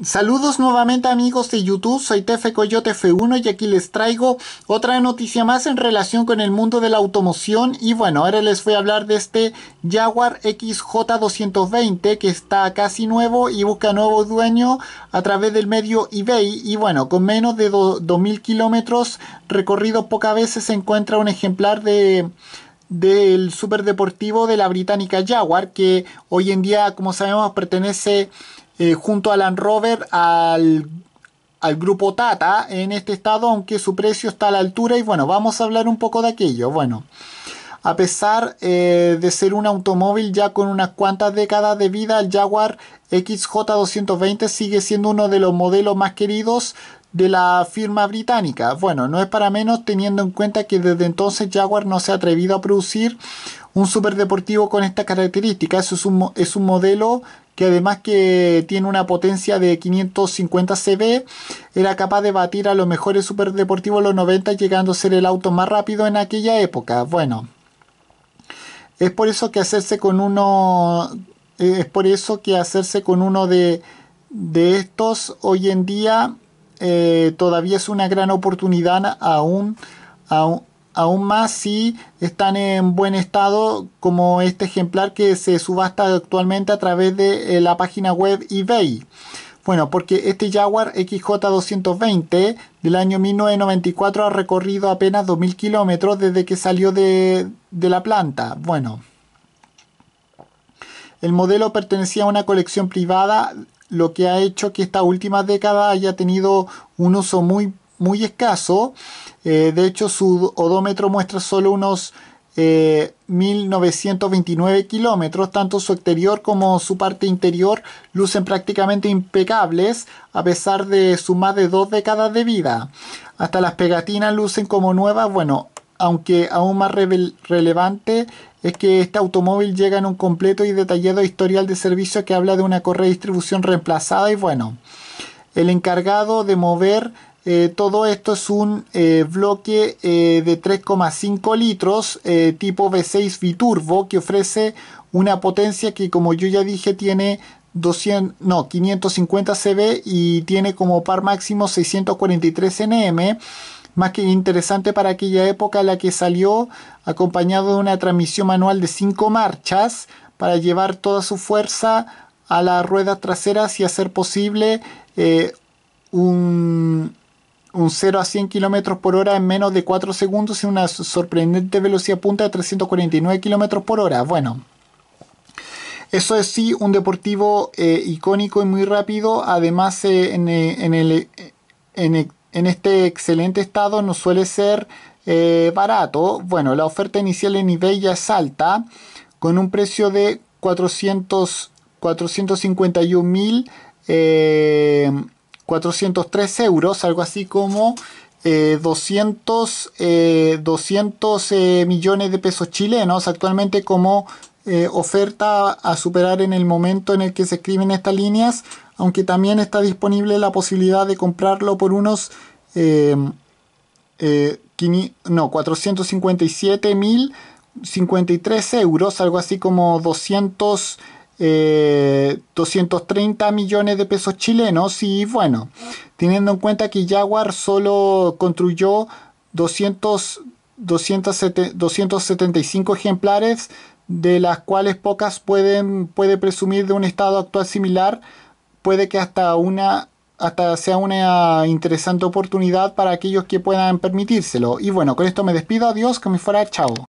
Saludos nuevamente amigos de YouTube, soy Tefe Coyote F1 y aquí les traigo otra noticia más en relación con el mundo de la automoción y bueno, ahora les voy a hablar de este Jaguar XJ220 que está casi nuevo y busca nuevo dueño a través del medio eBay y bueno, con menos de 2.000 kilómetros recorridos pocas veces se encuentra un ejemplar de del superdeportivo de la británica Jaguar que hoy en día como sabemos pertenece a eh, junto a Land Rover al, grupo Tata en este estado, aunque su precio está a la altura y bueno, vamos a hablar un poco de aquello. Bueno, a pesar eh, de ser un automóvil ya con unas cuantas décadas de vida, el Jaguar XJ220 sigue siendo uno de los modelos más queridos de la firma británica. Bueno, no es para menos teniendo en cuenta que desde entonces Jaguar no se ha atrevido a producir un superdeportivo con estas características. Es un, es un modelo que además que tiene una potencia de 550 CB, era capaz de batir a los mejores superdeportivos de los 90, llegando a ser el auto más rápido en aquella época. Bueno, es por eso que hacerse con uno, es por eso que hacerse con uno de, estos hoy en día eh, todavía es una gran oportunidad aún, aún aún más si están en buen estado como este ejemplar que se subasta actualmente a través de eh, la página web eBay. Bueno, porque este Jaguar XJ220 del año 1994 ha recorrido apenas 2.000 kilómetros desde que salió de, la planta. Bueno, el modelo pertenecía a una colección privada, lo que ha hecho que esta última década haya tenido un uso muy muy escaso. Eh, de hecho, su odómetro muestra solo unos 1929 eh, kilómetros. Tanto su exterior como su parte interior lucen prácticamente impecables a pesar de su más de dos décadas de vida. Hasta las pegatinas lucen como nuevas. Bueno, aunque aún más relevante es que este automóvil llega en un completo y detallado historial de servicio que habla de una correa de distribución reemplazada y bueno, el encargado de mover eh, todo esto es un eh, bloque eh, de 3,5 litros tipo V6 biturbo que ofrece una potencia que como yo ya dije tiene 200, 550 CV y tiene como par máximo 643 NM. Más que interesante para aquella época la que salió acompañado de una transmisión manual de 5 marchas para llevar toda su fuerza a las ruedas traseras y hacer posible un, un 0 a 100 km por hora en menos de 4 segundos y una sorprendente velocidad punta de 349 km por hora. Bueno, eso es sí, un deportivo eh, icónico y muy rápido. Además, eh, eh, en, este excelente estado no suele ser barato. Bueno, la oferta inicial en eBay ya es alta, con un precio de 400, 451 mil. 403 euros, algo así como 200, eh, 200 eh, eh, millones de pesos chilenos actualmente como oferta a superar en el momento en el que se escriben estas líneas, aunque también está disponible la posibilidad de comprarlo por unos no, 457.053 euros, algo así como 200 230 eh, millones de pesos chilenos y bueno, teniendo en cuenta que Jaguar solo construyó 200, 275 ejemplares, de las cuales pocas pueden, puede presumir de un estado actual similar, puede que hasta una hasta sea una interesante oportunidad para aquellos que puedan permitírselo. Y bueno, con esto me despido, adiós, que me fuera, chao.